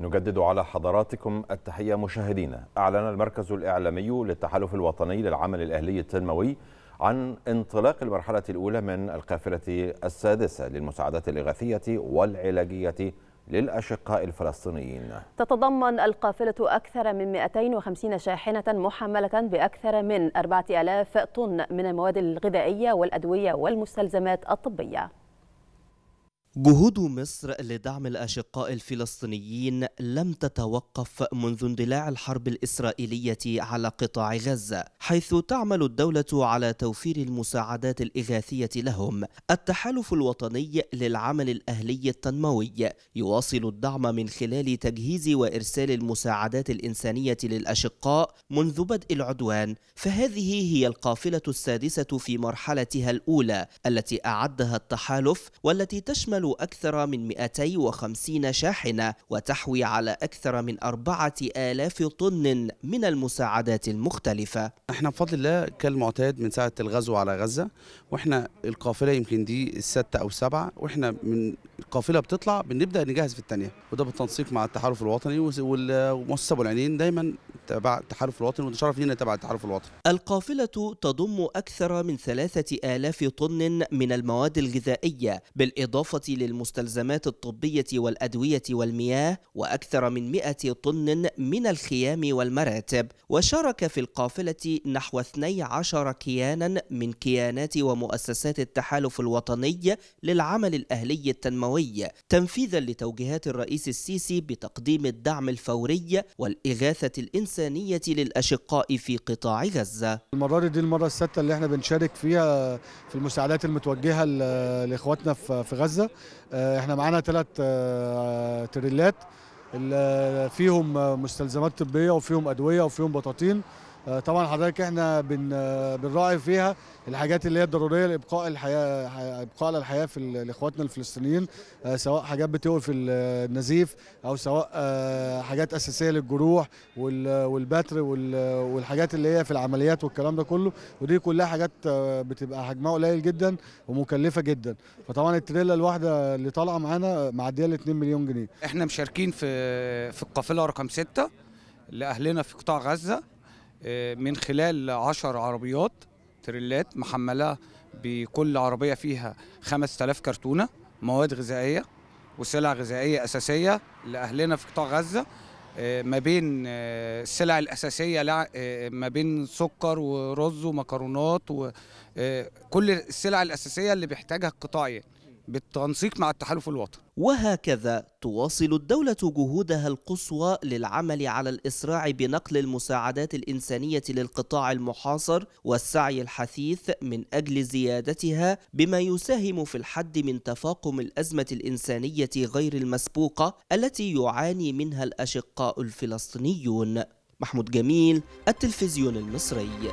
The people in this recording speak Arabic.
نجدد على حضراتكم التحية مشاهدينا أعلن المركز الإعلامي للتحالف الوطني للعمل الأهلي التنموي عن انطلاق المرحلة الأولى من القافلة السادسة للمساعدات الإغاثية والعلاجية للأشقاء الفلسطينيين تتضمن القافلة أكثر من 250 شاحنة محملة بأكثر من 4000 طن من المواد الغذائية والأدوية والمستلزمات الطبية جهود مصر لدعم الأشقاء الفلسطينيين لم تتوقف منذ اندلاع الحرب الإسرائيلية على قطاع غزة حيث تعمل الدولة على توفير المساعدات الإغاثية لهم التحالف الوطني للعمل الأهلي التنموي يواصل الدعم من خلال تجهيز وإرسال المساعدات الإنسانية للأشقاء منذ بدء العدوان فهذه هي القافلة السادسة في مرحلتها الأولى التي أعدها التحالف والتي تشمل تحمل أكثر من 250 شاحنة وتحوي على أكثر من 4000 طن من المساعدات المختلفة احنا بفضل الله كالمعتاد من ساعة الغزو على غزة واحنا القافلة يمكن دي الستة أو السبعة واحنا من القافلة بتطلع بنبدأ نجهز في الثانية وده بالتنسيق مع التحالف الوطني والمؤسسة أبو العينين دايما تبع التحالف الوطني شرف لينا تبع التحالف الوطني القافلة تضم أكثر من 3000 طن من المواد الغذائية بالإضافة للمستلزمات الطبية والأدوية والمياه وأكثر من 100 طن من الخيام والمراتب وشارك في القافلة نحو 12 كيانا من كيانات ومؤسسات التحالف الوطني للعمل الأهلي التنموي تنفيذا لتوجيهات الرئيس السيسي بتقديم الدعم الفوري والإغاثة الإنسانية للأشقاء في قطاع غزة المرة دي المرة السادسة اللي احنا بنشارك فيها في المساعدات المتوجهة لإخواتنا في غزة آه، احنا معانا ثلاث آه، تريلات فيهم مستلزمات طبيه وفيهم ادويه وفيهم بطاطين آه، طبعا حضرتك احنا بن آه، بنراعي فيها الحاجات اللي هي الضروريه لابقاء الحياه ابقاء الحياه في لاخواتنا الفلسطينيين آه، سواء حاجات بتوقف النزيف او سواء حاجات اساسيه للجروح والبتر والحاجات اللي هي في العمليات والكلام ده كله ودي كلها حاجات بتبقى حجمها قليل جدا ومكلفه جدا فطبعا التريلا الواحده اللي طالعه معانا معديه ال 2 مليون جنيه احنا مشاركين في في القافله رقم 6 لاهلنا في قطاع غزه آه، من خلال 10 عربيات تريلات محمله بكل عربيه فيها 5000 كرتونه مواد غذائيه وسلع غذائيه اساسيه لاهلنا في قطاع غزه آه، ما بين آه، السلع الاساسيه ما بين سكر ورز ومكرونات وكل السلع الاساسيه اللي بيحتاجها القطاع يعني بالتنسيق مع التحالف الوطني وهكذا تواصل الدولة جهودها القصوى للعمل على الإسراع بنقل المساعدات الإنسانية للقطاع المحاصر والسعي الحثيث من أجل زيادتها بما يساهم في الحد من تفاقم الأزمة الإنسانية غير المسبوقة التي يعاني منها الأشقاء الفلسطينيون محمود جميل التلفزيون المصري